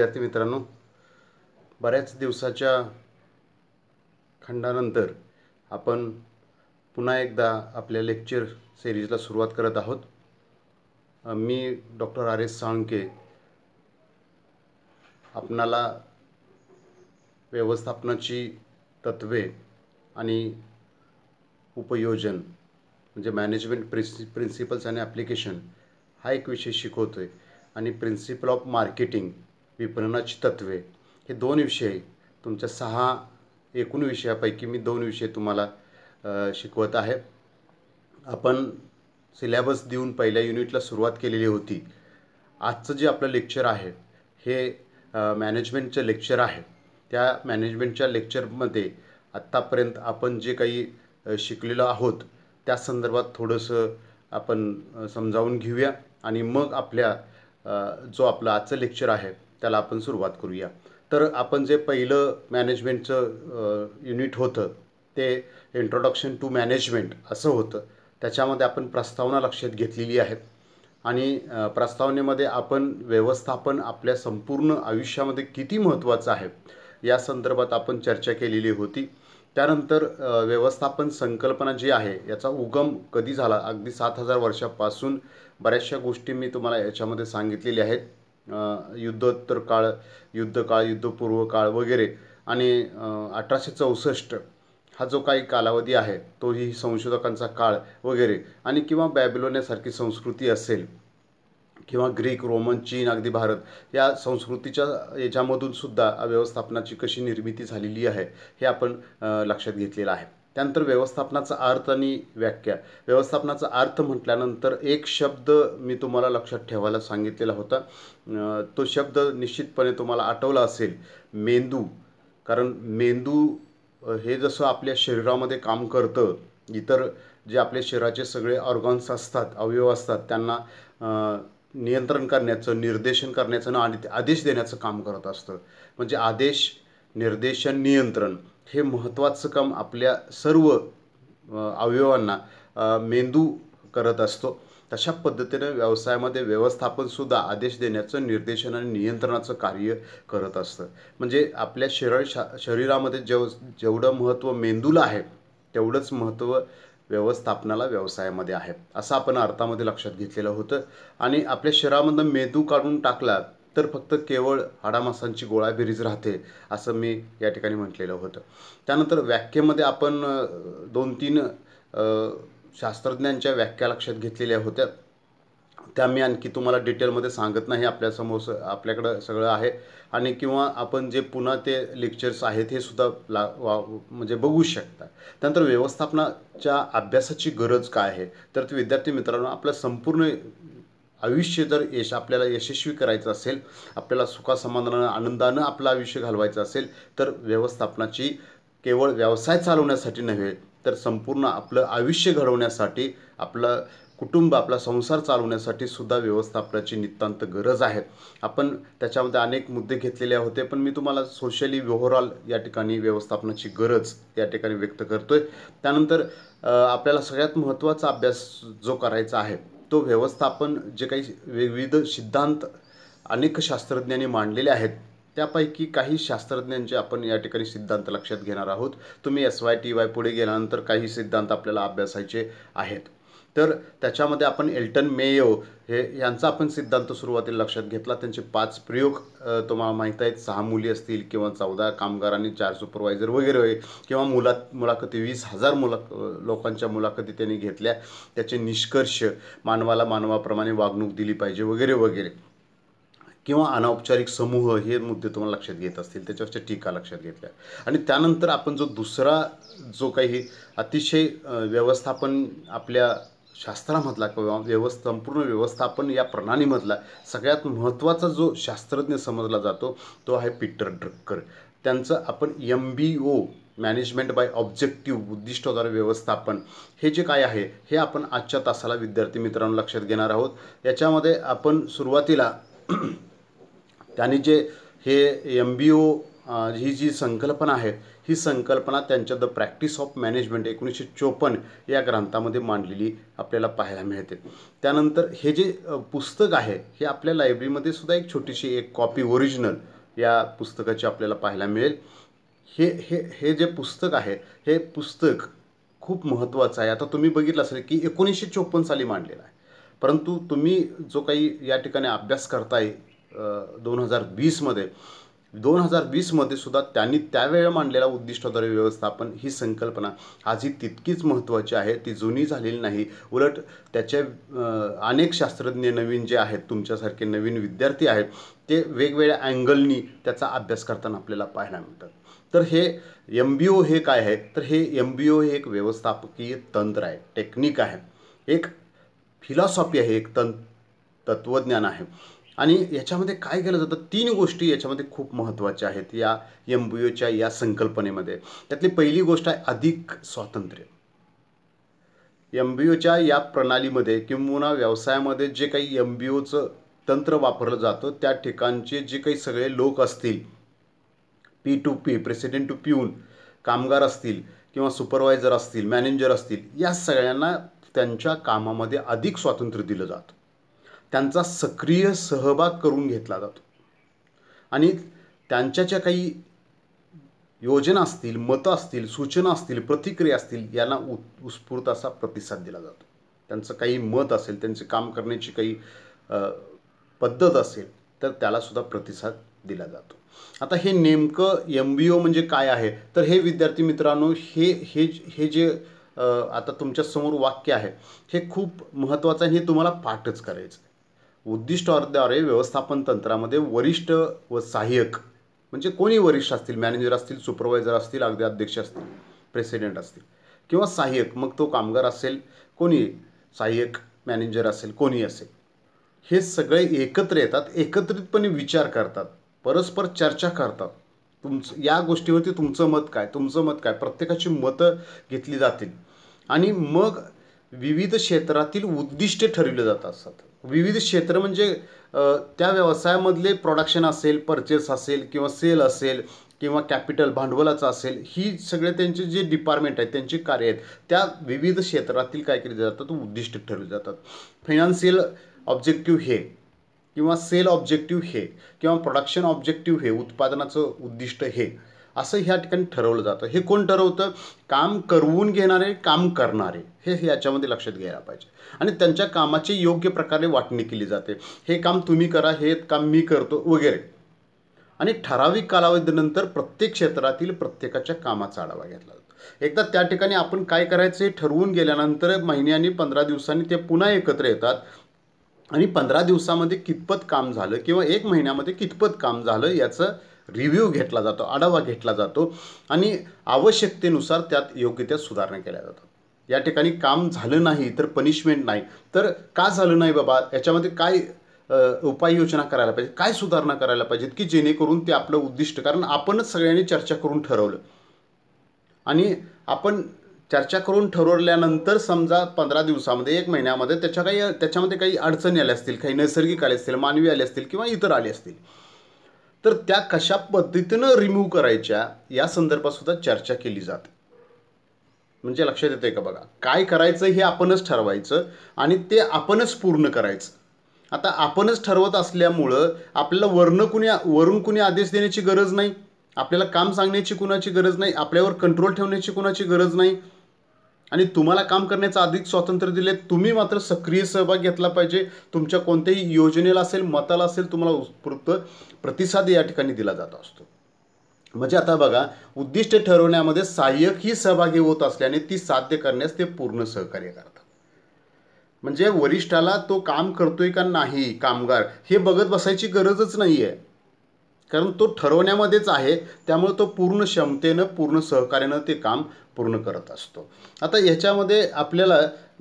विद्यार्थी मित्रांनो बऱ्याच दिवसाच्या खंडानंतर आपण पुन्हा एकदा आपल्या लेक्चर सिरीजला सुरुवात करत आहोत मी डॉक्टर आर एस साळुंके आपणाला व्यवस्थापनाची तत्वे आणि उपयोजन म्हणजे मॅनेजमेंट प्रिन्सि प्रिन्सिपल्स आणि ॲप्लिकेशन हा एक विषय शिकवतो आहे आणि प्रिन्सिपल ऑफ मार्केटिंग विपणनाची तत्त्वे हे दोन विषय तुमच्या सहा एकूण विषयापैकी मी दोन विषय तुम्हाला शिकवत आहे आपण सिलेबस देऊन पहिल्या युनिटला सुरुवात केलेली होती आजचं जे आपलं लेक्चर आहे हे मॅनेजमेंटचं लेक्चर आहे त्या मॅनेजमेंटच्या लेक्चरमध्ये आत्तापर्यंत आपण जे काही शिकलेलो आहोत त्या संदर्भात थोडंसं आपण समजावून घेऊया आणि मग आपल्या जो आपलं आजचं लेक्चर आहे त्याला आपण सुरुवात करूया तर आपण जे पहिलं मॅनेजमेंटचं युनिट होतं ते इंट्रोडक्शन टू मॅनेजमेंट असं होतं त्याच्यामध्ये आपण प्रस्तावना लक्षात घेतलेली आहे आणि प्रस्तावनेमध्ये आपण व्यवस्थापन आपल्या संपूर्ण आयुष्यामध्ये किती महत्त्वाचं आहे या संदर्भात आपण चर्चा केलेली होती त्यानंतर व्यवस्थापन संकल्पना जी आहे याचा उगम कधी झाला अगदी सात हजार वर्षापासून बऱ्याचशा गोष्टी मी तुम्हाला याच्यामध्ये सांगितलेल्या आहेत युद्धोत्तर काळ युद्धकाळ युद्धपूर्व काळ वगैरे आणि अठराशे चौसष्ट हा जो काही कालावधी आहे तो ही संशोधकांचा काळ वगैरे आणि किंवा बॅबिलोनियासारखी संस्कृती असेल किंवा ग्रीक रोमन चीन अगदी भारत या संस्कृतीच्या याच्यामधून सुद्धा व्यवस्थापनाची कशी निर्मिती झालेली आहे हे आपण लक्षात घेतलेलं आहे त्यानंतर व्यवस्थापनाचा अर्थ आणि व्याख्या व्यवस्थापनाचा अर्थ म्हटल्यानंतर एक शब्द मी तुम्हाला लक्षात ठेवायला सांगितलेला होता तो शब्द निश्चितपणे तुम्हाला आठवला असेल मेंदू कारण मेंदू हे जसं आपल्या शरीरामध्ये काम करतं इतर जे आपल्या शरीराचे सगळे ऑर्गन्स असतात अवयव असतात त्यांना नियंत्रण करण्याचं निर्देशन करण्याचं आणि आदेश देण्याचं काम करत असतं म्हणजे आदेश निर्देशन नियंत्रण हे महत्त्वाचं काम आपल्या सर्व अवयवांना मेंदू करत असतो तशा पद्धतीनं व्यवसायामध्ये व्यवस्थापनसुद्धा आदेश देण्याचं निर्देशन आणि नियंत्रणाचं कार्य करत असतं म्हणजे आपल्या शरीर शा शरीरामध्ये जेव जेवढं महत्त्व मेंदूला आहे तेवढंच महत्त्व व्यवस्थापनाला व्यवसायामध्ये आहे असं आपण अर्थामध्ये लक्षात घेतलेलं होतं आणि आपल्या शरीरामधनं मेंदू काढून टाकला तर फक्त केवळ हाडामासांची गोळाबेरीज राहते असं मी या ठिकाणी म्हटलेलं होतं त्यानंतर व्याख्येमध्ये आपण दोन तीन शास्त्रज्ञांच्या व्याख्या लक्षात घेतलेल्या होत्या त्या मी आणखी तुम्हाला डिटेलमध्ये सांगत नाही आपल्यासमोर स आपल्याकडं सगळं आहे आणि किंवा आपण जे पुन्हा ते लेक्चर्स आहेत हे सुद्धा ला वा म्हणजे बघू शकता त्यानंतर व्यवस्थापनाच्या अभ्यासाची गरज काय आहे तर ते विद्यार्थी मित्रांनो आपल्या संपूर्ण आयुष्य जर यश आपल्याला यशस्वी करायचं असेल आपल्याला सुखासमाधानानं आनंदानं आपलं आयुष्य घालवायचं असेल तर व्यवस्थापनाची केवळ व्यवसाय चालवण्यासाठी नव्हे तर संपूर्ण आपलं आयुष्य घडवण्यासाठी आपलं कुटुंब आपला संसार चालवण्यासाठी सुद्धा व्यवस्थापनाची नितांत गरज आहे आपण त्याच्यामध्ये अनेक मुद्दे घेतलेले होते पण मी तुम्हाला सोशली ओव्हरऑल या ठिकाणी व्यवस्थापनाची गरज या ठिकाणी व्यक्त करतो आहे त्यानंतर आपल्याला सगळ्यात महत्त्वाचा अभ्यास जो करायचा आहे तो व्यवस्थापन जे काही विविध सिद्धांत अनेक शास्त्रज्ञांनी मांडलेले आहेत त्यापैकी काही शास्त्रज्ञांचे आपण या ठिकाणी सिद्धांत लक्षात घेणार आहोत तुम्ही एस वाय टी वाय पुढे गेल्यानंतर काही सिद्धांत आपल्याला अभ्यासायचे आहेत तर त्याच्यामध्ये आपण एल्टन मेयो हे यांचा आपण सिद्धांत सुरुवातीला लक्षात घेतला त्यांचे पाच प्रयोग तुम्हाला माहीत आहेत सहा मुली असतील किंवा चौदा कामगारांनी चार सुपरवायझर वगैरे किंवा मुला मुलाखती वीस हजार मुला लोकांच्या मुलाखती त्यांनी घेतल्या त्याचे निष्कर्ष मानवाला मानवाप्रमाणे वागणूक दिली पाहिजे वगैरे वगैरे किंवा अनौपचारिक समूह हे मुद्दे तुम्हाला लक्षात घेत असतील त्याच्यावरच्या टीका लक्षात घेतल्या आणि त्यानंतर आपण जो दुसरा जो काही अतिशय व्यवस्थापन आपल्या शास्त्रामधला किंवा व्यवस्था संपूर्ण व्यवस्थापन या प्रणालीमधला सगळ्यात महत्त्वाचा जो शास्त्रज्ञ समजला जातो तो आहे पीटर ड्रक्कर त्यांचं आपण M B O management by objective उद्दिष्टद्वारे व्यवस्थापन हे जे काय आहे हे आपण आजच्या तासाला विद्यार्थी मित्रांनो लक्षात घेणार आहोत याच्यामध्ये आपण सुरुवातीला त्यांनी जे हे एम बी ओ ही जी संकल्पना आहे ही संकल्पना त्यांच्या द प्रॅक्टिस ऑफ मॅनेजमेंट एकोणीसशे चोपन्न या ग्रंथामध्ये मांडलेली आपल्याला पाहायला मिळते त्यानंतर हे जे पुस्तक आहे हे आपल्या लायब्ररीमध्ये सुद्धा एक छोटीशी एक कॉपी ओरिजिनल या पुस्तकाची आपल्याला पाहायला मिळेल हे हे हे जे पुस्तक आहे हे पुस्तक खूप महत्त्वाचं आहे आता तुम्ही बघितलं असेल की एकोणीसशे चोपन्न साली मांडलेलं आहे परंतु तुम्ही जो काही या ठिकाणी अभ्यास करताय दोन हजार वीसमध्ये दोन हजार वीसमध्ये सुद्धा त्यांनी त्यावेळेला मांडलेला उद्दिष्टाद्वारे व्यवस्थापन ही संकल्पना आजही तितकीच महत्त्वाची आहे ती जुनी झालेली नाही उलट त्याचे अनेक शास्त्रज्ञ नवीन जे आहेत तुमच्यासारखे नवीन विद्यार्थी आहेत ते वेगवेगळ्या अँगलनी त्याचा अभ्यास करताना आपल्याला पाहायला मिळतात तर हे एम बी ओ हे काय आहे तर हे एम बी ओ हे एक व्यवस्थापकीय तंत्र आहे टेक्निक आहे एक फिलॉसॉफी आहे एक तंत तत्वज्ञान आहे आणि याच्यामध्ये काय केलं जातं तीन गोष्टी याच्यामध्ये खूप महत्त्वाच्या आहेत या एम बी ओच्या या संकल्पनेमध्ये त्यातली पहिली गोष्ट आहे अधिक स्वातंत्र्य एम बी ओच्या या प्रणालीमध्ये किंवा व्यवसायामध्ये जे काही एम बी ओचं तंत्र वापरलं जातं त्या ठिकाणचे जे काही सगळे लोक असतील P to P president to पिऊन कामगार असतील किंवा सुपरवायझर असतील मॅनेजर असतील या सगळ्यांना त्यांच्या कामामध्ये अधिक स्वातंत्र्य दिलं जातं त्यांचा सक्रिय सहभाग करून घेतला जातो आणि त्यांच्या ज्या काही योजना असतील मतं असतील सूचना असतील प्रतिक्रिया असतील यांना उ उत्स्फूर्त असा प्रतिसाद दिला जातो त्यांचं काही मत असेल त्यांचे काम करण्याची काही पद्धत असेल तर त्यालासुद्धा प्रतिसाद दिला जातो आता हे नेमकं एम बी ओ म्हणजे काय आहे तर हे विद्यार्थी मित्रांनो हे हे हे जे आता तुमच्यासमोर वाक्य आहे हे खूप महत्त्वाचं आहे हे तुम्हाला पाठच करायचं उद्दिष्ट उद्दिष्टाद्वारे व्यवस्थापन तंत्रामध्ये वरिष्ठ व सहाय्यक म्हणजे कोणी वरिष्ठ असतील मॅनेजर असतील सुपरवायझर असतील अगदी अध्यक्ष असतील प्रेसिडेंट असतील किंवा सहाय्यक मग तो कामगार असेल कोणी सहाय्यक मॅनेजर असेल कोणी असेल हे सगळे एकत्र येतात एकत्रितपणे विचार करतात परस्पर चर्चा करतात तुमचं या गोष्टीवरती तुमचं मत काय तुमचं मत काय प्रत्येकाची मतं घेतली जातील आणि मग विविध क्षेत्रातील उद्दिष्ट ठरवले जात असतात विविध क्षेत्र म्हणजे त्या व्यवसायामधले प्रोडक्शन असेल परचेस असेल किंवा सेल असेल किंवा कॅपिटल भांडवलाचं असेल ही सगळे त्यांचे जे डिपार्टमेंट आहेत त्यांची कार्य आहेत त्या विविध क्षेत्रातील काय केले जातात उद्दिष्ट ठरवले जातात फायनान्शियल ऑब्जेक्टिव्ह हे किंवा सेल ऑब्जेक्टिव्ह हे किंवा प्रोडक्शन ऑब्जेक्टिव्ह हे उत्पादनाचं उद्दिष्ट हे असं ह्या ठिकाणी ठरवलं जातं हे कोण ठरवतं काम करवून घेणारे काम करणारे हे याच्यामध्ये लक्षात घ्यायला पाहिजे आणि त्यांच्या कामाची योग्य प्रकारे वाटणी केली जाते हे काम तुम्ही करा हे काम मी करतो वगैरे आणि ठराविक कालावधीनंतर प्रत्येक क्षेत्रातील प्रत्येकाच्या कामाचा आढावा घेतला जातो एकदा त्या ठिकाणी आपण काय करायचं हे ठरवून गेल्यानंतर महिन्यानी पंधरा दिवसांनी ते पुन्हा एकत्र येतात आणि पंधरा दिवसामध्ये कितपत काम झालं किंवा एक महिन्यामध्ये कितपत काम झालं याचं रिव्ह्यू घेतला जातो आढावा घेतला जातो आणि आवश्यकतेनुसार त्यात योग्य त्या सुधारणा केल्या जातात या ठिकाणी काम झालं नाही तर पनिशमेंट नाही तर का झालं नाही बाबा याच्यामध्ये काय उपाययोजना करायला पाहिजे काय सुधारणा करायला पाहिजेत की जेणेकरून ते आपलं उद्दिष्ट कारण आपणच सगळ्यांनी चर्चा करून ठरवलं आणि आपण चर्चा करून ठरवल्यानंतर समजा पंधरा दिवसामध्ये एक महिन्यामध्ये त्याच्या काही त्याच्यामध्ये काही अडचणी आल्या असतील काही नैसर्गिक आले असतील मानवी आले असतील किंवा इतर आले असतील तर त्या कशा पद्धतीनं रिमूव्ह करायच्या या संदर्भात सुद्धा चर्चा केली जाते म्हणजे लक्षात येते का बघा काय करायचं हे आपणच ठरवायचं आणि ते आपणच पूर्ण करायचं आता आपणच ठरवत असल्यामुळं आपल्याला वर्ण कुणी वरून कुणी आदेश देण्याची गरज नाही आपल्याला काम सांगण्याची कुणाची गरज नाही आपल्यावर कंट्रोल ठेवण्याची कुणाची गरज नाही आणि तुम्हाला काम करण्याचं अधिक स्वातंत्र्य दिले तुम्ही मात्र सक्रिय सहभाग घेतला पाहिजे तुमच्या कोणत्याही योजनेला असेल मताला असेल तुम्हाला उत्स्फूर्त प्रतिसाद या ठिकाणी दिला जात असतो म्हणजे आता बघा उद्दिष्ट ठरवण्यामध्ये सहाय्यक ही सहभागी होत असल्याने ती साध्य करण्यास ते पूर्ण सहकार्य करतात म्हणजे वरिष्ठाला तो काम करतोय का नाही कामगार हे बघत बसायची गरजच नाही आहे कारण तो ठरवण्यामध्येच आहे त्यामुळे तो पूर्ण क्षमतेनं पूर्ण सहकार्यानं ते काम पूर्ण करत असतो आता ह्याच्यामध्ये आपल्याला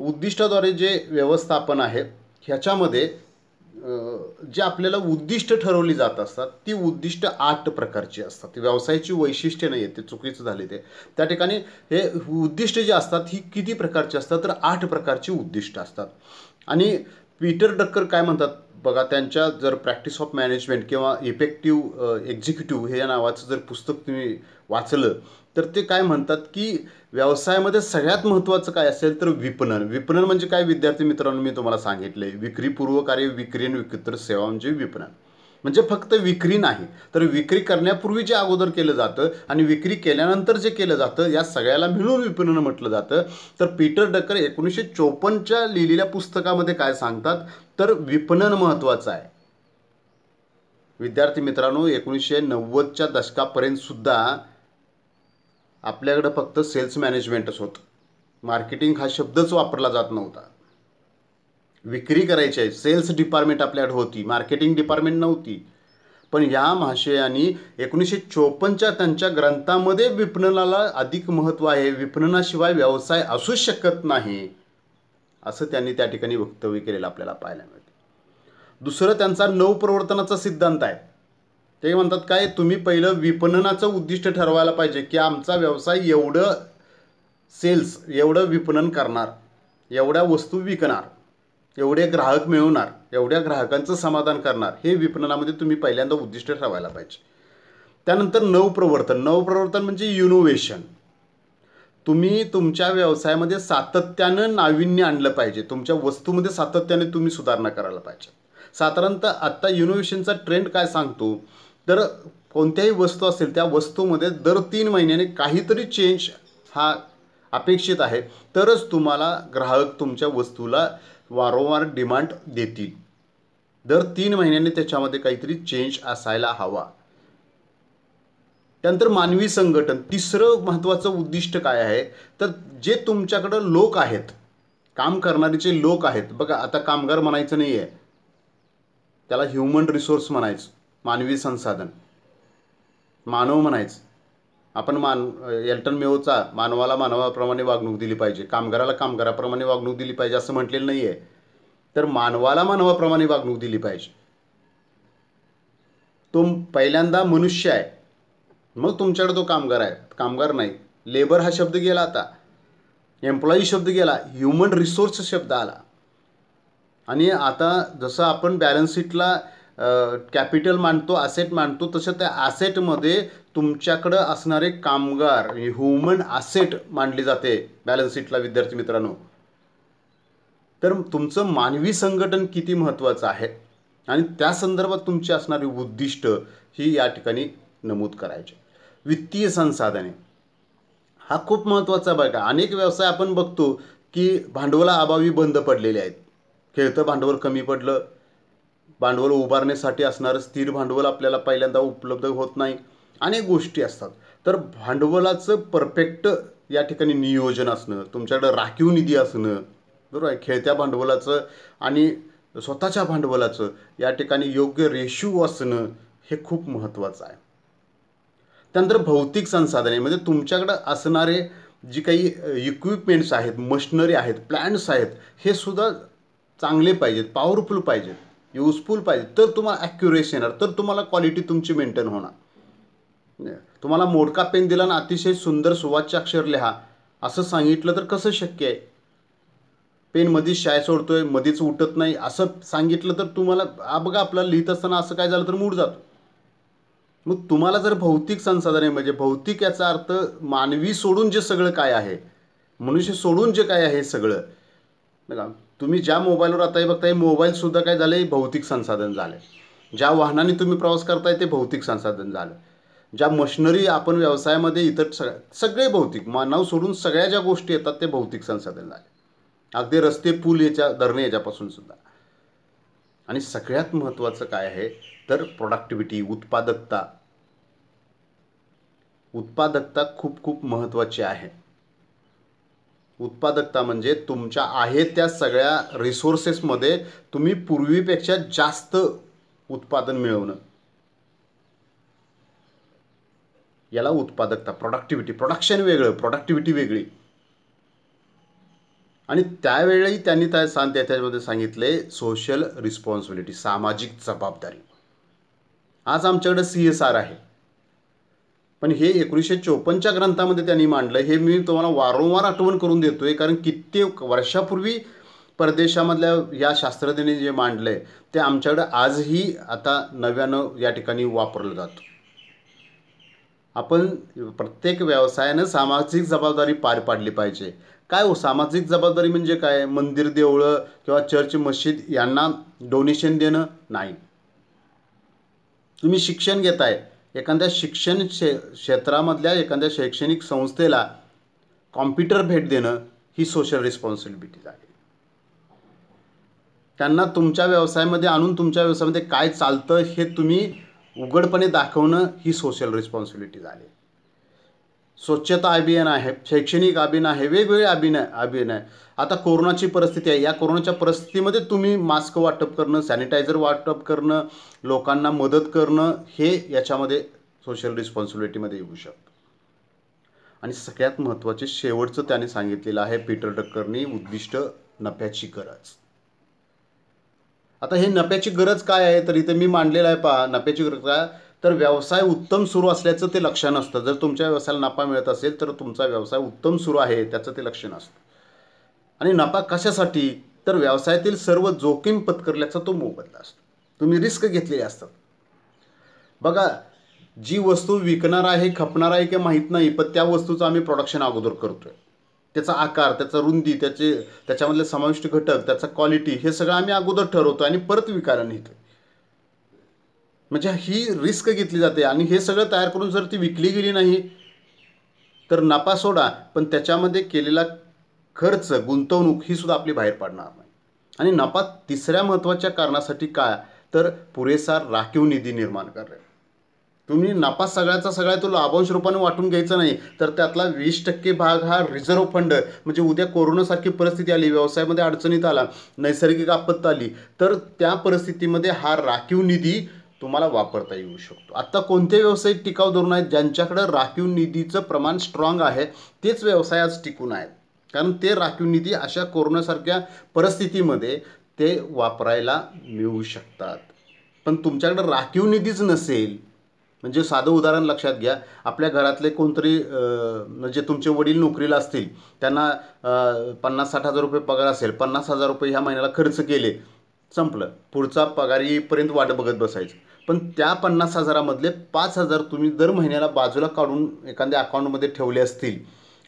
उद्दिष्टाद्वारे जे व्यवस्थापन आहे ह्याच्यामध्ये जे आपल्याला उद्दिष्ट ठरवली जात असतात ती उद्दिष्ट आठ प्रकारची असतात व्यवसायाची वैशिष्ट्य नाही येते चुकीचं झाले ते त्या ठिकाणी हे उद्दिष्ट जे असतात ही किती प्रकारची असतात तर आठ प्रकारची उद्दिष्ट असतात आणि पीटर डक्कर काय म्हणतात बघा त्यांच्या जर प्रॅक्टिस ऑफ मॅनेजमेंट किंवा इफेक्टिव्ह एक्झिक्युटिव्ह हे या नावाचं जर पुस्तक तुम्ही वाचलं तर ते काय म्हणतात की व्यवसायामध्ये सगळ्यात महत्त्वाचं काय असेल तर विपणन विपणन म्हणजे काय विद्यार्थी मित्रांनो मी तुम्हाला सांगितले विक्रीपूर्व कार्य विक्री आणि विक्रेतर सेवा म्हणजे विपणन म्हणजे फक्त विक्री नाही तर विक्री करण्यापूर्वी जे अगोदर केलं जातं आणि विक्री केल्यानंतर जे केलं जातं या सगळ्याला मिळून विपणन म्हटलं जातं तर पीटर डकर एकोणीसशे चोपन्नच्या लिहिलेल्या पुस्तकामध्ये काय सांगतात तर विपणन महत्वाचं आहे विद्यार्थी मित्रांनो एकोणीसशे नव्वदच्या दशकापर्यंत सुद्धा आपल्याकडं फक्त सेल्स मॅनेजमेंटच होतं मार्केटिंग हा शब्दच वापरला जात नव्हता विक्री करायची आहे सेल्स डिपार्टमेंट आपल्याकडे होती मार्केटिंग डिपार्टमेंट नव्हती पण या महाशयांनी एकोणीसशे चोपन्नच्या त्यांच्या ग्रंथामध्ये विपणनाला अधिक महत्त्व आहे विपणनाशिवाय व्यवसाय असूच शकत नाही असं त्यांनी त्या ठिकाणी वक्तव्य केलेलं आपल्याला पाहायला मिळते दुसरं त्यांचा नवप्रवर्तनाचा सिद्धांत आहे ते म्हणतात काय तुम्ही पहिलं विपणनाचं उद्दिष्ट ठरवायला पाहिजे की आमचा व्यवसाय एवढं सेल्स एवढं विपणन करणार एवढ्या वस्तू विकणार एवढे ग्राहक मिळवणार एवढ्या ग्राहकांचं समाधान करणार हे विपणनामध्ये तुम्ही पहिल्यांदा उद्दिष्ट ठरवायला पाहिजे त्यानंतर नवप्रवर्तन नवप्रवर्तन म्हणजे इनोव्हेशन तुम्ही तुमच्या व्यवसायामध्ये सातत्यानं नाविन्य आणलं पाहिजे तुमच्या वस्तूमध्ये सातत्याने तुम्ही सुधारणा करायला पाहिजे साधारणतः आत्ता इनोव्हेशनचा ट्रेंड काय सांगतो तर कोणत्याही वस्तू असेल त्या वस्तूमध्ये दर तीन महिन्याने काहीतरी चेंज हा अपेक्षित आहे तरच तुम्हाला ग्राहक तुमच्या वस्तूला वारंवार डिमांड देतील दर तीन महिन्याने त्याच्यामध्ये काहीतरी चेंज असायला हवा त्यानंतर मानवी संघटन तिसरं महत्त्वाचं उद्दिष्ट काय आहे तर जे तुमच्याकडं लोक आहेत काम करणारे जे लोक आहेत बघा आता कामगार म्हणायचं नाही आहे त्याला ह्युमन रिसोर्स म्हणायचं मानवी संसाधन मानव म्हणायचं आपण मान एल्टन मेओचा मानवाला मानवाप्रमाणे वागणूक दिली पाहिजे कामगाराला कामगाराप्रमाणे वागणूक दिली पाहिजे असं म्हटलेलं नाही आहे तर मानवाला मानवाप्रमाणे वागणूक दिली पाहिजे तो पहिल्यांदा मनुष्य आहे मग तुमच्याकडे तो कामगार आहे कामगार नाही लेबर हा शब्द गेला आता एम्प्लॉई शब्द गेला ह्युमन रिसोर्स शब्द आला आणि आता जसं आपण बॅलन्स शीटला कॅपिटल मांडतो असेट मांडतो तसं त्या असेटमध्ये तुमच्याकडं असणारे कामगार ह्युमन असेट मानली जाते बॅलन्स शीटला विद्यार्थी मित्रांनो तर तुमचं मानवी संघटन किती महत्त्वाचं आहे आणि त्या संदर्भात तुमची असणारी उद्दिष्ट ही या ठिकाणी नमूद करायची वित्तीय संसाधने हा खूप महत्त्वाचा भाग आहे अनेक व्यवसाय आपण बघतो की भांडवला अभावी बंद पडलेले आहेत खेळतं भांडवल कमी पडलं भांडवल उभारण्यासाठी असणारं स्थिर भांडवल आपल्याला पहिल्यांदा उपलब्ध होत नाही अनेक गोष्टी असतात तर भांडवलाचं परफेक्ट या ठिकाणी नियोजन असणं तुमच्याकडं राखीव निधी असणं बरोबर आहे खेळत्या भांडवलाचं आणि स्वतःच्या भांडवलाचं या ठिकाणी योग्य रेशू असणं हे खूप महत्त्वाचं आहे त्यानंतर भौतिक संसाधने म्हणजे तुमच्याकडं असणारे जी काही इक्विपमेंट्स आहेत मशनरी आहेत प्लॅन्ट्स आहेत हे सुद्धा चांगले पाहिजेत पॉवरफुल पाहिजेत युजफुल पाहिजेत तर तुम्हाला ॲक्युरेसी येणार तर तुम्हाला क्वालिटी तुमची मेंटेन होणार तुम्हाला मोडका पेन दिला ना अतिशय सुंदर सुवाच्य अक्षर लिहा असं सांगितलं तर कसं शक्य आहे पेन मधीच शाय सोडतोय मधीच उठत नाही असं सांगितलं तर तुम्हाला बघा आपल्याला लिहित असताना असं काय झालं तर मूड जातो मग तुम्हाला जर भौतिक संसाधने म्हणजे भौतिक याचा अर्थ मानवी सोडून जे सगळं काय आहे मनुष्य सोडून जे काय आहे सगळं बघा तुम्ही ज्या मोबाईलवर आता हे बघताय मोबाईलसुद्धा काय झालं भौतिक संसाधन झालं ज्या वाहनाने तुम्ही प्रवास करताय ते भौतिक संसाधन झालं ज्या मशिनरी आपण व्यवसायामध्ये इतर सगळ्या सगळे भौतिक मानव सोडून सगळ्या ज्या गोष्टी येतात ते भौतिक संसाधन झाले अगदी रस्ते पूल याच्या धरणे याच्यापासून सुद्धा आणि सगळ्यात महत्त्वाचं काय आहे तर प्रोडक्टिव्हिटी उत्पादकता उत्पादकता खूप खूप महत्त्वाची आहे उत्पादकता म्हणजे तुमच्या आहे त्या सगळ्या रिसोर्सेसमध्ये तुम्ही पूर्वीपेक्षा जास्त उत्पादन मिळवणं याला उत्पादकता प्रोडक्टिव्हिटी प्रोडक्शन वेगळं प्रोडक्टिव्हिटी वेगळी आणि त्यावेळी त्यांनी त्या सांग त्याच्यामध्ये सांगितले सोशल रिस्पॉन्सिबिलिटी सामाजिक जबाबदारी आज आमच्याकडे सी एस आर आहे पण हे एकोणीसशे चोपन्नच्या ग्रंथामध्ये त्यांनी मांडलं हे मी तुम्हाला वारंवार आठवण करून देतोय कारण कित्येक वर्षापूर्वी परदेशामधल्या या शास्त्रज्ञांनी जे मांडलंय ते आमच्याकडे आजही आता नव्यानं या ठिकाणी वापरलं जातं आपण प्रत्येक व्यवसायानं सामाजिक जबाबदारी पार पाडली पाहिजे काय हो सामाजिक जबाबदारी म्हणजे काय मंदिर देवळं किंवा चर्च मशीद यांना डोनेशन देणं नाही तुम्ही शिक्षण घेताय एखाद्या शिक्षण क्षे क्षेत्रामधल्या एखाद्या शैक्षणिक संस्थेला कॉम्प्युटर भेट देणं ही सोशल रिस्पॉन्सिबिलिटी आहे त्यांना तुमच्या व्यवसायामध्ये आणून तुमच्या व्यवसायामध्ये काय चालतं हे तुम्ही उघडपणे दाखवणं ही सोशल रिस्पॉन्सिबिलिटी आहे स्वच्छता अभियान आहे शैक्षणिक अभियान आहे वेगवेगळे अभिनय अभियान आहे आता कोरोनाची परिस्थिती आहे या कोरोनाच्या परिस्थितीमध्ये तुम्ही मास्क वाटप करणं सॅनिटायझर वाटप करणं लोकांना मदत करणं हे याच्यामध्ये सोशल रिस्पॉन्सिबिलिटीमध्ये येऊ शकतं आणि सगळ्यात महत्त्वाचे शेवटचं त्याने सांगितलेलं आहे पीटर डक्करनी उद्दिष्ट नफ्याची गरज आता हे नफ्याची गरज काय आहे तर इथे मी मांडलेलं आहे पहा नफ्याची गरज काय तर व्यवसाय उत्तम सुरू असल्याचं ते लक्षण असतं जर तुमच्या व्यवसायाला नफा मिळत असेल तर तुमचा व्यवसाय उत्तम सुरू आहे त्याचं ते लक्षण असतं आणि नफा कशासाठी तर व्यवसायातील सर्व जोखीम पत्करल्याचा तो मोबदला असतो तुम्ही रिस्क घेतलेली असतात बघा जी वस्तू विकणार आहे खपणार आहे की माहीत नाही पण त्या वस्तूचं आम्ही प्रोडक्शन अगोदर करतो त्याचा आकार त्याचा रुंदी त्याचे त्याच्यामधले समाविष्ट घटक त्याचा क्वालिटी हे सगळं आम्ही अगोदर ठरवतो आणि परत विकायला नेतो म्हणजे ही रिस्क घेतली जाते आणि हे सगळं तयार करून जर ती विकली गेली नाही तर नपा सोडा पण त्याच्यामध्ये केलेला खर्च गुंतवणूक ही सुद्धा आपली बाहेर पडणार नाही आणि नफा तिसऱ्या महत्त्वाच्या कारणासाठी काय तर पुरेसा राखीव निधी निर्माण करणे तुम्ही नफा सगळ्याचा सगळ्या तो लाभांश रूपाने वाटून घ्यायचा नाही तर त्यातला वीस टक्के भाग हा रिझर्व्ह फंड म्हणजे उद्या कोरोनासारखी परिस्थिती आली व्यवसायामध्ये अडचणीत आला नैसर्गिक आपत्ती आली तर त्या परिस्थितीमध्ये हा राखीव निधी तुम्हाला वापरता येऊ शकतो आत्ता कोणते व्यवसाय टिकाव धरून आहेत ज्यांच्याकडे राखीव निधीचं प्रमाण स्ट्रॉंग आहे तेच व्यवसाय आज टिकून आहेत कारण ते राखीव निधी अशा कोरोनासारख्या परिस्थितीमध्ये ते वापरायला मिळू शकतात पण तुमच्याकडे राखीव निधीच नसेल म्हणजे साधं उदाहरण लक्षात घ्या आपल्या घरातले कोणतरी म्हणजे तुमचे वडील नोकरीला असतील त्यांना पन्नास साठ हजार रुपये पगार असेल पन्नास हजार रुपये ह्या महिन्याला खर्च केले संपलं पुढचा पगार येईपर्यंत वाट बघत बसायचं पण त्या पन्नास हजारामधले पाच हजार तुम्ही दर महिन्याला बाजूला काढून एखाद्या अकाउंटमध्ये ठेवले असतील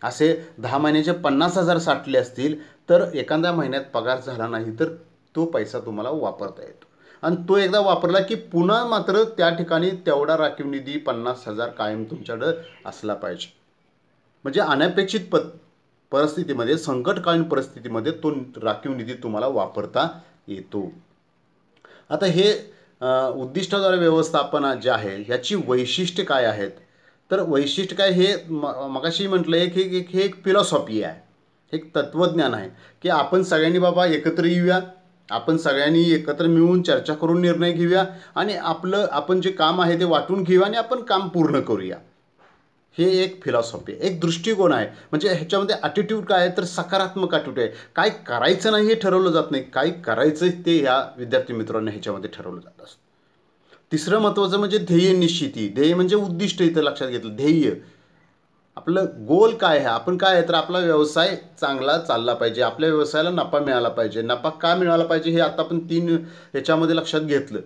असे दहा महिन्याचे पन्नास हजार साठले असतील तर एखाद्या महिन्यात पगार झाला नाही तर तो पैसा तुम्हाला वापरता येतो आणि तो एकदा वापरला की पुन्हा मात्र त्या ठिकाणी तेवढा राखीव निधी पन्नास हजार कायम तुमच्याकडं असला पाहिजे म्हणजे अनपेक्षित प परिस्थितीमध्ये संकटकालीन परिस्थितीमध्ये तो राखीव निधी तुम्हाला वापरता येतो आता हे उद्दिष्टाद्वारे व्यवस्थापना जे आहे ह्याची वैशिष्ट्य काय आहेत तर वैशिष्ट्य काय हे म मगाशी म्हटलं आहे की एक हे एक फिलॉसॉफी आहे एक तत्त्वज्ञान आहे की आपण सगळ्यांनी बाबा एकत्र येऊया आपण सगळ्यांनी एकत्र मिळून चर्चा करून निर्णय घेऊया आणि आपलं आपण जे काम आहे ते वाटून घेऊया आणि आपण काम पूर्ण करूया हे एक फिलॉसॉफी एक दृष्टिकोन आहे म्हणजे ह्याच्यामध्ये ॲटिट्यूड काय आहे तर सकारात्मक ॲटिट्यूड आहे काय करायचं नाही हे ठरवलं जात नाही काय करायचं ते ह्या विद्यार्थी मित्रांना ह्याच्यामध्ये ठरवलं जात असतं तिसरं महत्त्वाचं म्हणजे ध्येय निश्चिती ध्येय म्हणजे उद्दिष्ट इथं लक्षात घेतलं ध्येय आपलं गोल काय आहे आपण काय आहे तर आपला व्यवसाय चांगला चालला पाहिजे आपल्या व्यवसायाला नफा मिळाला पाहिजे नफा का मिळाला पाहिजे हे आता आपण तीन ह्याच्यामध्ये लक्षात घेतलं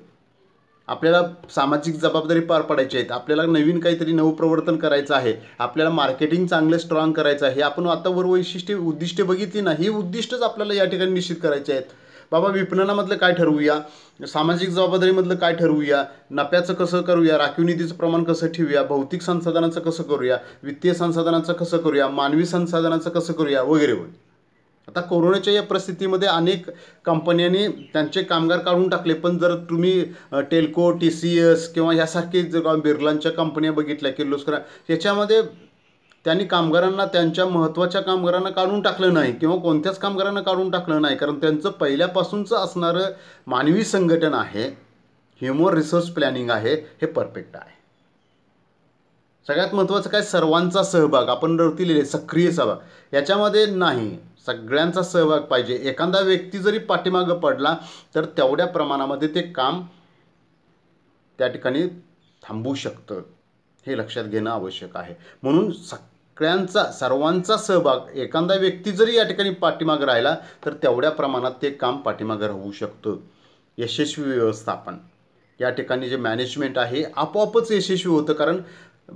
आपल्याला सामाजिक जबाबदारी पार पाडायची आहेत आपल्याला नवीन काहीतरी नवप्रवर्तन करायचं आहे आपल्याला मार्केटिंग चांगलं स्ट्रॉंग करायचं आहे आपण आता वर वैशिष्ट्ये उद्दिष्टे बघितली ना ही उद्दिष्टच आपल्याला या ठिकाणी निश्चित करायचे आहेत बाबा विपणनामधलं काय ठरवूया सामाजिक जबाबदारीमधलं काय ठरवूया नफ्याचं कसं करूया राखीव निधीचं प्रमाण कसं ठेवूया भौतिक संसाधनांचं कसं करूया वित्तीय संसाधनांचं कसं करूया मानवी संसाधनांचं कसं करूया वगैरे वगैरे आता कोरोनाच्या या परिस्थितीमध्ये अनेक कंपन्यांनी त्यांचे कामगार काढून टाकले पण जर तुम्ही टेल्को टी सी एस किंवा यासारखे जर बिर्लांच्या कंपन्या बघितल्या किर्लोस्कर याच्यामध्ये त्यांनी कामगारांना त्यांच्या महत्त्वाच्या कामगारांना काढून टाकलं नाही किंवा कोणत्याच कामगारांना काढून टाकलं नाही कारण त्यांचं पहिल्यापासूनच असणारं मानवी संघटन आहे ह्युमन रिसोर्स प्लॅनिंग आहे हे परफेक्ट आहे सगळ्यात महत्त्वाचं काय सर्वांचा सहभाग आपण वरती सक्रिय सहभाग याच्यामध्ये नाही सगळ्यांचा सहभाग पाहिजे एखादा व्यक्ती जरी पाठीमागं पडला तर तेवढ्या प्रमाणामध्ये ते काम त्या ठिकाणी थांबू शकतं हे लक्षात घेणं आवश्यक आहे म्हणून सगळ्यांचा सर्वांचा सहभाग एखादा व्यक्ती जरी या ठिकाणी पाठीमागं राहिला तर तेवढ्या प्रमाणात ते काम पाठीमागं राहू शकतं यशस्वी व्यवस्थापन या ठिकाणी जे मॅनेजमेंट आहे आपोआपच यशस्वी होतं कारण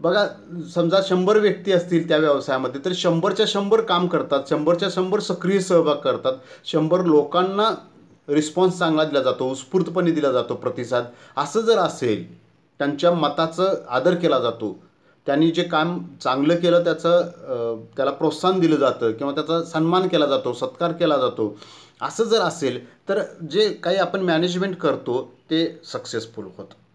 बघा समजा शंभर व्यक्ती असतील त्या व्यवसायामध्ये तर शंभरच्या शंभर काम करतात शंभरच्या शंभर सक्रिय सहभाग करतात शंभर लोकांना रिस्पॉन्स चांगला दिला जातो उत्स्फूर्तपणे दिला जातो प्रतिसाद असं जर असेल त्यांच्या मताचं आदर केला जातो त्यांनी जे काम चांगलं केलं त्याचं त्याला प्रोत्साहन दिलं जातं किंवा त्याचा सन्मान केला जातो सत्कार केला जातो असं जर असेल तर जे काही आपण मॅनेजमेंट करतो ते सक्सेसफुल होतं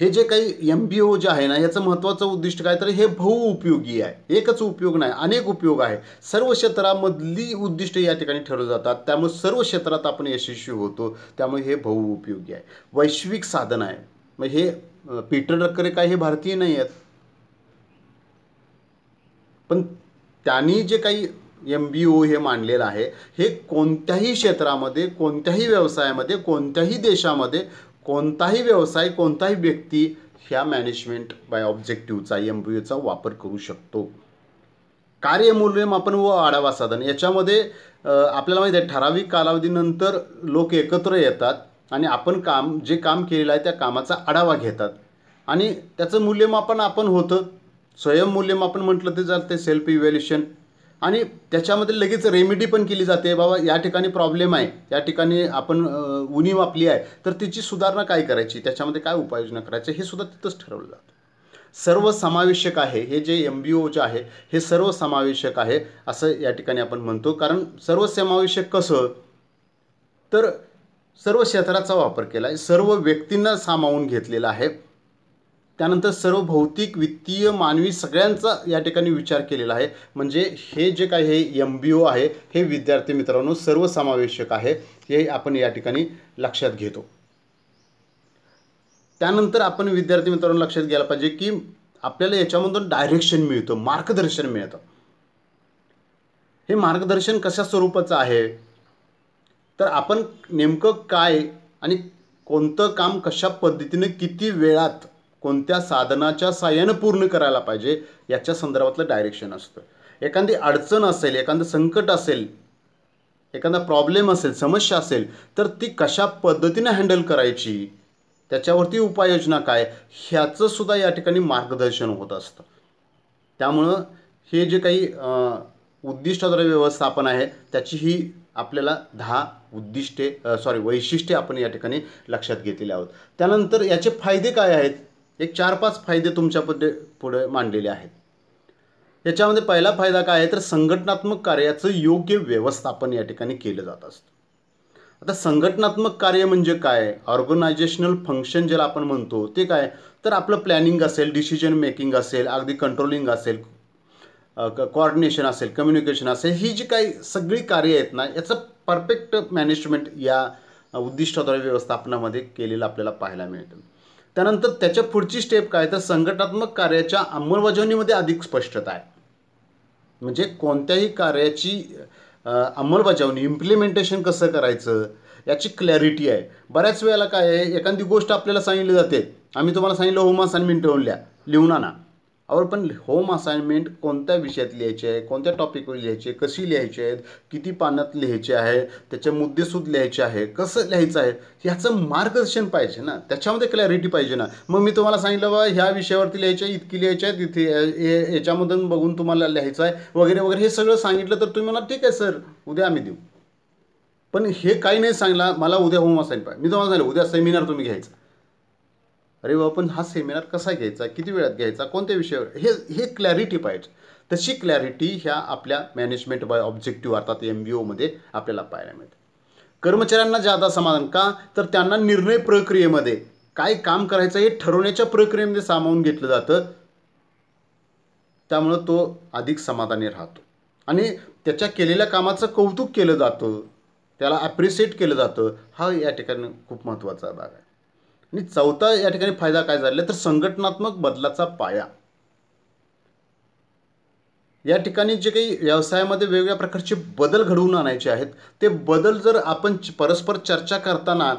हे जे काही एम बी ओ जे आहे ना याचं महत्त्वाचं उद्दिष्ट काय तर हे बहुउपयोगी आहे एकच उपयोग नाही अनेक उपयोग आहे सर्व क्षेत्रामधली उद्दिष्ट या ठिकाणी ठरवली जातात त्यामुळे सर्व क्षेत्रात आपण यशस्वी होतो त्यामुळे हे बहुउपयोगी आहे वैश्विक साधन आहे मग हे पीटर रक्करे काय हे भारतीय नाही आहेत पण त्यांनी जे काही एम बी ओ हे मांडलेलं आहे हे कोणत्याही क्षेत्रामध्ये कोणत्याही व्यवसायामध्ये कोणत्याही देशामध्ये कोणताही व्यवसाय कोणताही व्यक्ती ह्या मॅनेजमेंट बाय ऑब्जेक्टिव्हचा एम बी एचा वापर करू शकतो कार्यमूल्यमापन व आढावा साधन याच्यामध्ये आपल्याला माहिती आहे ठराविक कालावधीनंतर लोक एकत्र येतात आणि आपण काम जे काम केलेलं आहे त्या कामाचा आढावा घेतात आणि त्याचं मूल्यमापन आपण होतं स्वयं मूल्यमापन म्हटलं ते जातं सेल्फ इव्हॅल्युएशन आणि त्याच्यामध्ये लगेच रेमेडी पण केली जाते बाबा या ठिकाणी प्रॉब्लेम आहे या ठिकाणी आपण उणीव आपली आहे तर तिची सुधारणा काय करायची त्याच्यामध्ये काय उपाययोजना करायची हे सुद्धा तिथंच ठरवलं जातं सर्व समावेशक आहे हे जे एम बी जे आहे हे सर्व समावेशक आहे असं या ठिकाणी आपण म्हणतो कारण सर्व समावेशक कसं तर सर्व क्षेत्राचा वापर केला आहे सर्व व्यक्तींना सामावून घेतलेला आहे त्यानंतर सर्व भौतिक वित्तीय मानवी सगळ्यांचा या ठिकाणी विचार केलेला आहे म्हणजे हे जे काही हे एम बी ओ आहे हे विद्यार्थी मित्रांनो सर्वसमावेशक आहे हे आपण या ठिकाणी लक्षात घेतो त्यानंतर आपण विद्यार्थी मित्रांनो लक्षात घ्यायला पाहिजे की आपल्याला याच्यामधून डायरेक्शन मिळतं मार्गदर्शन मिळतं हे मार्गदर्शन कशा स्वरूपाचं आहे तर आपण नेमकं काय आणि कोणतं काम कशा पद्धतीने किती वेळात कोणत्या साधनाच्या साह्यानं पूर्ण करायला पाहिजे याच्या संदर्भातलं डायरेक्शन असतं एखादी अडचण असेल एखादं संकट असेल एखादा प्रॉब्लेम असेल समस्या असेल तर ती कशा पद्धतीनं हँडल करायची त्याच्यावरती उपाययोजना काय ह्याचं सुद्धा या ठिकाणी मार्गदर्शन होत असतं त्यामुळं हे जे काही उद्दिष्टाद्वारे व्यवस्थापन आहे त्याची ही आपल्याला दहा उद्दिष्टे सॉरी वैशिष्ट्ये आपण या ठिकाणी लक्षात घेतलेली आहोत त्यानंतर याचे फायदे काय आहेत एक चार पाच फायदे तुमच्या पुढे मांडलेले आहेत याच्यामध्ये पहिला फायदा काय आहे तर संघटनात्मक कार्याचं योग्य व्यवस्थापन या ठिकाणी केलं जात असतं आता संघटनात्मक कार्य म्हणजे काय ऑर्गनायझेशनल फंक्शन ज्याला आपण म्हणतो ते काय तर आपलं प्लॅनिंग असेल डिसिजन मेकिंग असेल अगदी कंट्रोलिंग असेल कॉर्डिनेशन असेल कम्युनिकेशन असेल ही जी काही सगळी कार्य आहेत ना याचं परफेक्ट मॅनेजमेंट या उद्दिष्टाद्वारे व्यवस्थापनामध्ये केलेलं आपल्याला पाहायला मिळतं त्यानंतर त्याच्या पुढची स्टेप काय तर संघटनात्मक कार्याच्या अंमलबजावणीमध्ये अधिक स्पष्टता आहे म्हणजे कोणत्याही कार्याची अंमलबजावणी इम्प्लिमेंटेशन कसं करायचं याची क्लॅरिटी आहे बऱ्याच वेळेला काय आहे एखादी गोष्ट आपल्याला सांगितली जाते आम्ही तुम्हाला सांगितलं होमास आणि ठेवून लिहून आणा अवर पण होम असाइनमेंट कोणत्या विषयात लिहायचे आहे कोणत्या टॉपिकवर लिहायचे कशी लिहायची आहेत किती पानात लिहायचे आहे त्याचे मुद्देसूद लिहायचे आहे कसं लिहायचं आहे ह्याचं मार्गदर्शन पाहिजे ना त्याच्यामध्ये क्लॅरिटी पाहिजे ना मग मी तुम्हाला सांगितलं बा ह्या विषयावरती लिहायचे आहे इतकी लिहायची आहे तिथे याच्यामधून बघून तुम्हाला लिहायचं आहे वगैरे वगैरे हे सगळं सांगितलं तर तुम्ही मला ठीक आहे सर उद्या आम्ही देऊ पण हे काही नाही सांगला मला उद्या होम असाइनमेंट पाहिजे मी तुम्हाला सांगितलं उद्या सेमिनार तुम्ही घ्यायचं अरे बाबा पण हा सेमिनार कसा घ्यायचा किती वेळात घ्यायचा कोणत्या विषयावर हे हे क्लॅरिटी पाहिजे तशी क्लॅरिटी ह्या आपल्या मॅनेजमेंट बाय ऑब्जेक्टिव्ह अर्थात एम बी ओमध्ये आपल्याला पाहायला मिळते कर्मचाऱ्यांना जादा समाधान का तर त्यांना निर्णय प्रक्रियेमध्ये काय काम करायचं हे ठरवण्याच्या प्रक्रियेमध्ये सामावून घेतलं जातं त्यामुळं तो अधिक समाधानी राहतो आणि त्याच्या केलेल्या कामाचं कौतुक केलं जातं त्याला ॲप्रिसिएट केलं जातं हा या ठिकाणी खूप महत्त्वाचा भाग आहे आणि चौथा या ठिकाणी फायदा काय झालेला तर संघटनात्मक बदलाचा पाया या ठिकाणी जे काही व्यवसायामध्ये वेगवेगळ्या प्रकारचे बदल घडवून आणायचे आहेत ते बदल जर आपण परस्पर चर्चा करताना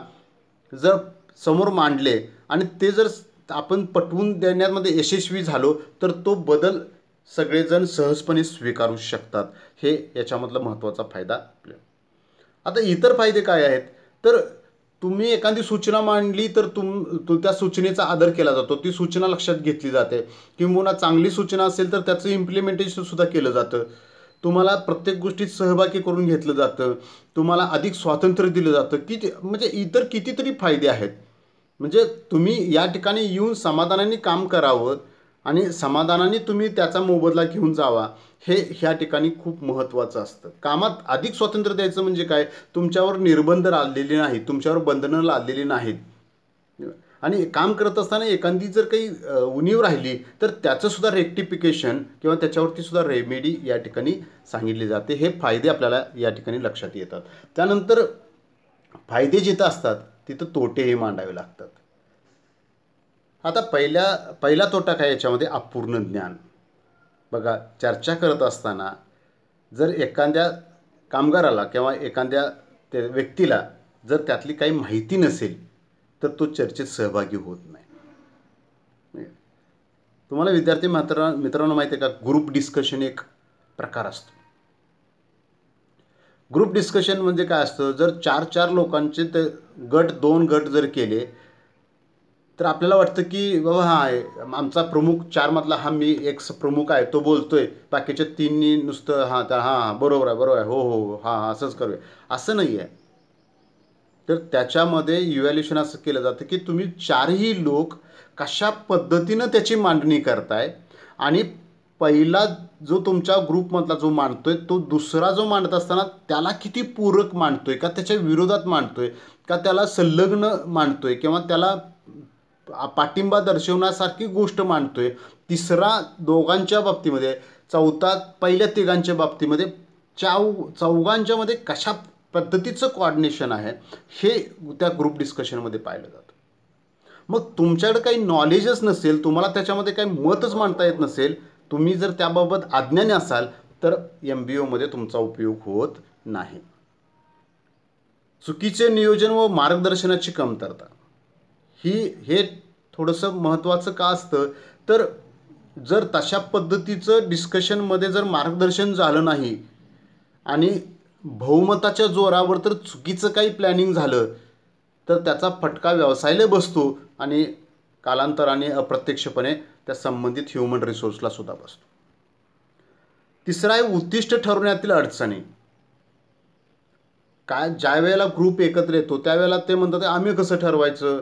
जर समोर मांडले आणि ते जर आपण पटवून देण्यामध्ये यशस्वी झालो तर तो बदल सगळेजण सहजपणे स्वीकारू शकतात हे याच्यामधला महत्त्वाचा फायदा आपल्या आता इतर फायदे काय आहेत तर तुम्ही एखादी सूचना मांडली तर तुम त्या सूचनेचा आदर केला जातो ती सूचना लक्षात घेतली जाते किंबहुना चांगली सूचना असेल तर त्याचं इम्प्लिमेंटेशनसुद्धा सुद्धा केलं जातं तुम्हाला प्रत्येक गोष्टीत सहभागी करून घेतलं जातं तुम्हाला अधिक स्वातंत्र्य दिलं जातं की म्हणजे इतर कितीतरी फायदे आहेत म्हणजे तुम्ही या ठिकाणी येऊन समाधानाने काम करावं आणि समाधानाने तुम्ही त्याचा मोबदला घेऊन जावा हे ह्या ठिकाणी खूप महत्त्वाचं असतं कामात अधिक स्वातंत्र्य द्यायचं म्हणजे काय तुमच्यावर निर्बंध लादलेले नाहीत तुमच्यावर बंधनं लादलेली नाहीत आणि काम करत असताना एखादी जर काही उणीव राहिली तर त्याचंसुद्धा रेक्टिफिकेशन किंवा त्याच्यावरती सुद्धा रेमेडी या ठिकाणी सांगितली जाते हे फायदे आपल्याला या ठिकाणी लक्षात येतात त्यानंतर फायदे जिथं असतात तिथं तोटेही मांडावे लागतात आता पहिल्या पहिला तोटा काय याच्यामध्ये अपूर्ण ज्ञान बघा चर्चा करत असताना जर एखाद्या कामगाराला किंवा एखाद्या त्या व्यक्तीला जर त्यातली काही माहिती नसेल तर तो चर्चेत सहभागी होत नाही तुम्हाला विद्यार्थी मात्र मित्रांनो माहिती आहे का ग्रुप डिस्कशन एक प्रकार असतो ग्रुप डिस्कशन म्हणजे काय असतं जर चार चार लोकांचे ते गट दोन गट जर केले तर आपल्याला वाटतं की बाबा हा आमचा प्रमुख चारमधला हा मी एक प्रमुख आहे तो बोलतोय बाकीच्या तीननी नुसतं हां तर हां बरोबर आहे बरोबर आहे हो हो हां हो, हां असंच करूया असं नाही आहे तर त्याच्यामध्ये इव्हॅल्युएशन असं केलं जातं की तुम्ही चारही लोक कशा पद्धतीनं त्याची मांडणी करताय आणि पहिला जो तुमच्या ग्रुपमधला जो मांडतोय तो दुसरा जो मांडत असताना त्याला किती पूरक मांडतोय का त्याच्या विरोधात मांडतोय का त्याला संलग्न मांडतोय किंवा त्याला पाठिंबा दर्शवण्यासारखी गोष्ट मांडतोय तिसरा दोघांच्या बाबतीमध्ये चौथा पहिल्या तिघांच्या बाबतीमध्ये चौघांच्या चौघांच्यामध्ये कशा पद्धतीचं कॉर्डिनेशन आहे हे त्या ग्रुप डिस्कशनमध्ये पाहिलं जातं मग तुमच्याकडे काही नॉलेजच नसेल तुम्हाला त्याच्यामध्ये काही मतच मांडता येत नसेल तुम्ही जर त्याबाबत अज्ञानी असाल तर एम बी ओमध्ये तुमचा उपयोग होत नाही चुकीचे नियोजन व मार्गदर्शनाची कमतरता ही हे थोडंसं महत्त्वाचं का असतं तर जर तशा पद्धतीचं डिस्कशनमध्ये जर मार्गदर्शन झालं नाही आणि बहुमताच्या जोरावर तर चुकीचं काही प्लॅनिंग झालं तर त्याचा फटका व्यवसायाला बसतो आणि कालांतराने अप्रत्यक्षपणे त्या संबंधित ह्युमन रिसोर्सला सुद्धा बसतो तिसरं आहे उद्दिष्ट ठरवण्यातील अडचणी काय ज्या वेळेला ग्रुप एकत्र येतो त्यावेळेला ते म्हणतात आम्ही कसं ठरवायचं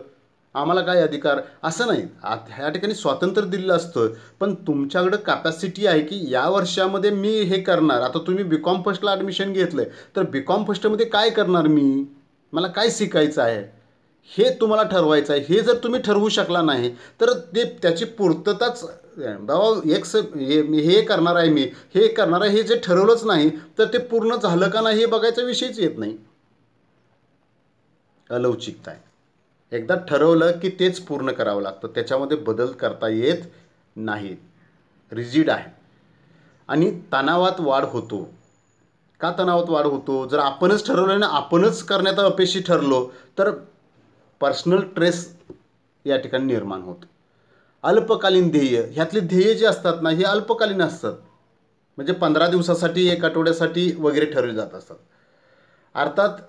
आम्हाला काय अधिकार असं नाही आता ह्या ठिकाणी स्वातंत्र्य दिलं असतं पण तुमच्याकडं कॅपॅसिटी आहे की या वर्षामध्ये मी हे करणार आता तुम्ही बी कॉम फर्स्टला ॲडमिशन घेतलं तर बी कॉम फर्स्टमध्ये काय करणार मी मला काय शिकायचं आहे हे तुम्हाला ठरवायचं आहे हे जर तुम्ही ठरवू शकला नाही तर ते त्याची पूर्तताच बाबा एक स हे करणार आहे मी हे करणार आहे हे जे ठरवलंच नाही तर ते पूर्ण झालं का नाही हे बघायचा विषयच येत नाही अलौचिकता आहे एकदा ठरवलं की तेच पूर्ण करावं लागतं त्याच्यामध्ये बदल करता येत नाहीत रिजिड आहे आणि तणावात वाढ होतो का तणावात वाढ होतो जर आपणच ठरवलं ना आपणच करण्यात अपेक्षी ठरलो तर पर्सनल ट्रेस या ठिकाणी निर्माण होतो अल्पकालीन ध्येय ह्यातले ध्येय जे असतात ना हे अल्पकालीन असतात म्हणजे पंधरा दिवसासाठी एक आठवड्यासाठी वगैरे ठरवले जात असतात अर्थात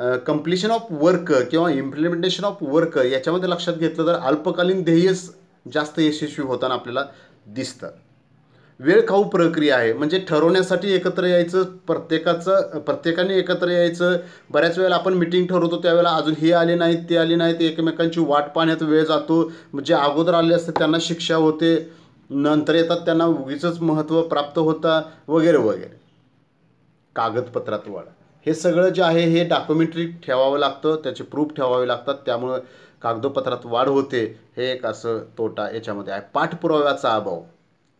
कम्प्लिशन ऑफ वर्क किंवा इम्प्लिमेंटेशन ऑफ वर्क याच्यामध्ये लक्षात घेतलं तर अल्पकालीन ध्येयच जास्त यशस्वी होताना आपल्याला दिसतं वेळ खाऊ प्रक्रिया आहे म्हणजे ठरवण्यासाठी एकत्र यायचं प्रत्येकाचं प्रत्येकाने एकत्र यायचं बऱ्याच वेळेला आपण मिटिंग ठरवतो त्यावेळेला अजून हे आले नाहीत ते आले नाहीत एकमेकांची वाट पाहण्यात वेळ जातो जे अगोदर आले असतात त्यांना शिक्षा होते नंतर येतात त्यांना उगीच महत्त्व प्राप्त होतं वगैरे वगैरे कागदपत्रात वाढ हे सगळं जे आहे हे डॉक्युमेंटरी ठेवावं लागतं त्याचे प्रूफ ठेवावे लागतात त्यामुळं कागदोपत्रात वाढ होते हे एक असं तोटा याच्यामध्ये आहे पाठपुराव्याचा अभाव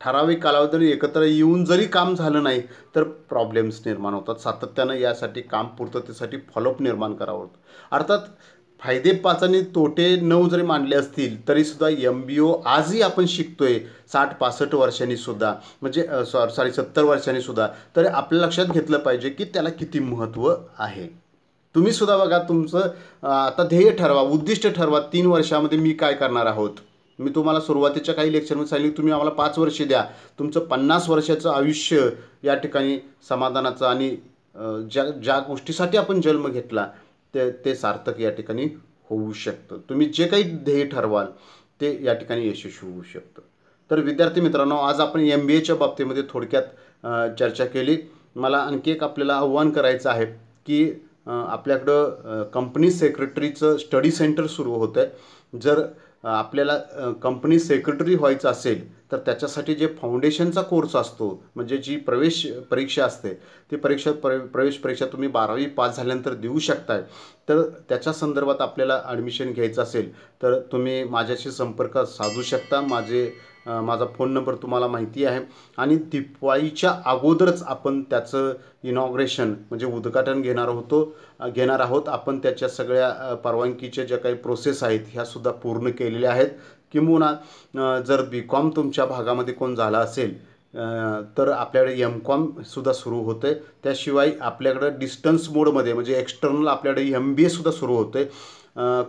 ठराविक कालावधी एकत्र येऊन जरी काम झालं नाही तर प्रॉब्लेम्स निर्माण होतात सातत्यानं यासाठी काम पूर्ततेसाठी फॉलोअप निर्माण करावं अर्थात फायदे पाच आणि तोटे नऊ जरी मांडले असतील तरीसुद्धा एम बी ओ आजही आपण शिकतोय साठ पासष्ट वर्षांनीसुद्धा म्हणजे सॉ सॉरी सत्तर सुद्धा तर आपल्या लक्षात घेतलं पाहिजे की त्याला किती महत्त्व आहे तुम्ही सुद्धा बघा तुमचं आता ध्येय ठरवा उद्दिष्ट ठरवा तीन वर्षामध्ये मी काय करणार आहोत मी तुम्हाला सुरुवातीच्या काही लेक्चरमध्ये सांगितलं तुम्ही आम्हाला पाच वर्षे द्या तुमचं पन्नास वर्षाचं आयुष्य या ठिकाणी समाधानाचं आणि ज्या ज्या गोष्टीसाठी आपण जन्म घेतला ते ते सार्थक या ठिकाणी होऊ शकतं तुम्ही जे काही ध्येय ठरवाल ते या ठिकाणी यशस्वी होऊ शकतं तर विद्यार्थी मित्रांनो आज आपण एम बी एच्या बाबतीमध्ये थोडक्यात चर्चा केली मला आणखी एक आपल्याला आव्हान करायचं आहे की आपल्याकडं कंपनी सेक्रेटरीचं स्टडी सेंटर सुरू होतं आहे जर आपल्याला कंपनी सेक्रेटरी व्हायचं असेल तर त्याच्यासाठी जे फाउंडेशनचा कोर्स असतो म्हणजे जी प्रवेश परीक्षा असते ती परीक्षा प्र प्रवेश परीक्षा तुम्ही बारावी पास झाल्यानंतर देऊ शकताय तर त्याच्या संदर्भात आपल्याला ॲडमिशन घ्यायचं असेल तर तुम्ही माझ्याशी संपर्क साधू शकता माझे माझा फोन नंबर तुम्हाला माहिती आहे आणि दिवाळीच्या अगोदरच आपण त्याचं इनॉग्रेशन म्हणजे उद्घाटन घेणार होतो घेणार आहोत आपण त्याच्या सगळ्या परवानगीच्या ज्या काही प्रोसेस आहेत ह्यासुद्धा पूर्ण केलेल्या आहेत किंबहुना जर बी कॉम तुमच्या भागामध्ये कोण झाला असेल तर आपल्याकडे एम कॉमसुद्धा सुरू होतं आहे त्याशिवाय आपल्याकडं डिस्टन्स मोडमध्ये म्हणजे एक्स्टर्नल आपल्याकडे एम बी एसुद्धा सुरू होतं आहे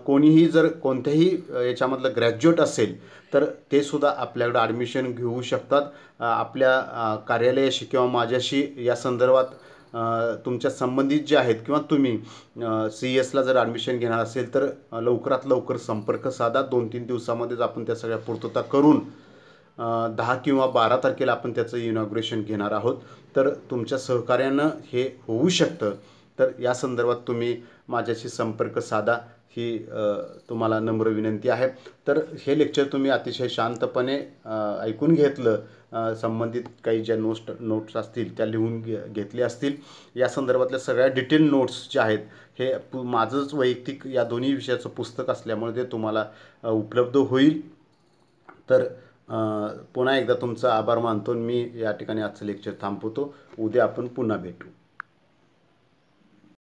कोणीही जर कोणत्याही याच्यामधलं ग्रॅज्युएट असेल तर ते सुद्धा आपल्याकडं ॲडमिशन घेऊ शकतात आपल्या कार्यालयाशी किंवा माझ्याशी या संदर्भात तुमच्या संबंधित जे आहेत किंवा तुम्ही सी एसला e जर ॲडमिशन घेणार असेल तर लवकरात लवकर संपर्क साधा दोन तीन दिवसामध्येच आपण त्या सगळ्या पूर्तता करून दहा किंवा बारा तारखेला आपण त्याचं इनॉग्रेशन घेणार आहोत तर तुमच्या सहकार्यानं हे होऊ शकतं तर या संदर्भात तुम्ही माझ्याशी संपर्क साधा ही तुम्हाला नम्र विनंती आहे तर हे लेक्चर तुम्ही अतिशय शांतपणे ऐकून घेतलं संबंधित काही ज्या नोट्स नोट्स असतील त्या लिहून घे घेतल्या असतील या संदर्भातल्या सगळ्या डिटेल नोट्स जे आहेत हे पु माझंच वैयक्तिक या दोन्ही विषयाचं पुस्तक असल्यामुळे ते तुम्हाला उपलब्ध होईल तर पुन्हा एकदा तुमचा आभार मानतो मी या ठिकाणी आजचं लेक्चर थांबवतो उद्या आपण पुन्हा भेटू